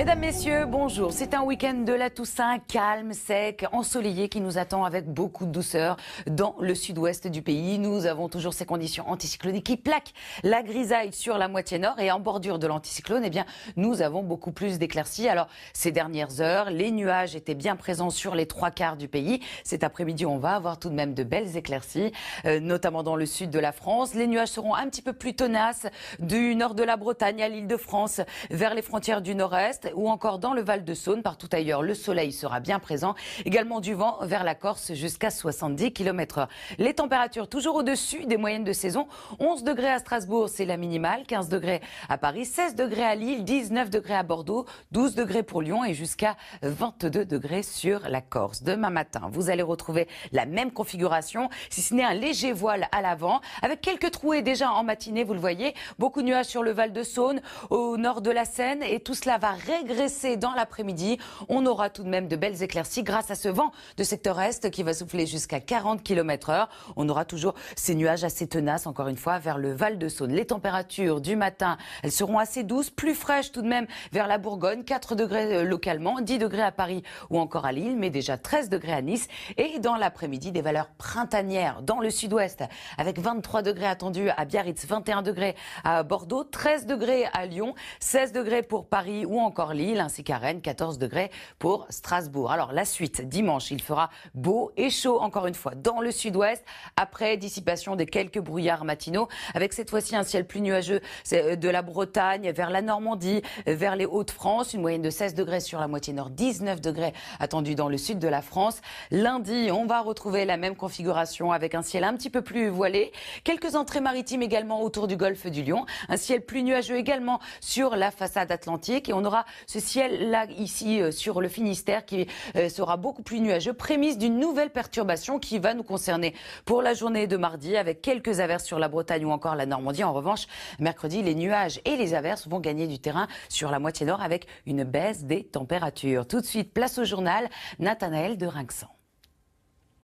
Mesdames, Messieurs, bonjour. C'est un week-end de la Toussaint, calme, sec, ensoleillé, qui nous attend avec beaucoup de douceur dans le sud-ouest du pays. Nous avons toujours ces conditions anticycloniques qui plaquent la grisaille sur la moitié nord et en bordure de l'anticyclone, eh bien, nous avons beaucoup plus d'éclaircies. Alors, ces dernières heures, les nuages étaient bien présents sur les trois quarts du pays. Cet après-midi, on va avoir tout de même de belles éclaircies, euh, notamment dans le sud de la France. Les nuages seront un petit peu plus tenaces du nord de la Bretagne à l'île de France vers les frontières du nord-est ou encore dans le Val-de-Saône. Partout ailleurs, le soleil sera bien présent. Également du vent vers la Corse jusqu'à 70 km/h. Les températures toujours au-dessus des moyennes de saison. 11 degrés à Strasbourg, c'est la minimale. 15 degrés à Paris, 16 degrés à Lille, 19 degrés à Bordeaux, 12 degrés pour Lyon et jusqu'à 22 degrés sur la Corse. Demain matin, vous allez retrouver la même configuration, si ce n'est un léger voile à l'avant, avec quelques trouées déjà en matinée, vous le voyez. Beaucoup de nuages sur le Val de Saône, au nord de la Seine, et tout cela va régresser dans l'après-midi. On aura tout de même de belles éclaircies grâce à ce vent de secteur est qui va souffler jusqu'à 40 km/h. On aura toujours ces nuages assez tenaces, encore une fois, vers le Val de Saône. Les températures du matin, elles seront assez douces, plus fraîches tout de même vers la Bourgogne, 4 degrés euh, localement, 10 degrés à Paris ou encore à Lille, mais déjà 13 degrés à Nice. Et dans l'après-midi, des valeurs printanières dans le sud-ouest, avec 23 degrés attendus à Biarritz, 21 degrés à Bordeaux, 13 degrés à Lyon, 16 degrés pour Paris ou encore Lille, ainsi qu'à Rennes, 14 degrés pour Strasbourg. Alors la suite, dimanche, il fera beau et chaud encore une fois dans le sud-ouest, après dissipation des quelques brouillards matinaux, avec cette fois-ci un ciel plus nuageux euh, de la Bretagne vers la Normandie, euh, vers les Hauts-de-France, une moyenne de 16 degrés sur la moitié nord, 19 degrés attendus dans le sud de la France. Lundi, on va retrouver la même configuration avec un ciel un petit peu plus voilé, quelques entrées maritimes également autour du golfe du Lion, un ciel plus nuageux également sur la façade atlantique et on aura ce ciel-là, ici, euh, sur le Finistère, qui euh, sera beaucoup plus nuageux, prémisse d'une nouvelle perturbation qui va nous concerner pour la journée de mardi, avec quelques averses sur la Bretagne ou encore la Normandie. En revanche, mercredi, les nuages et les averses vont gagner du terrain sur la moitié nord avec une baisse des températures. Tout de suite, place au journal, Nathanaël de Rinxan.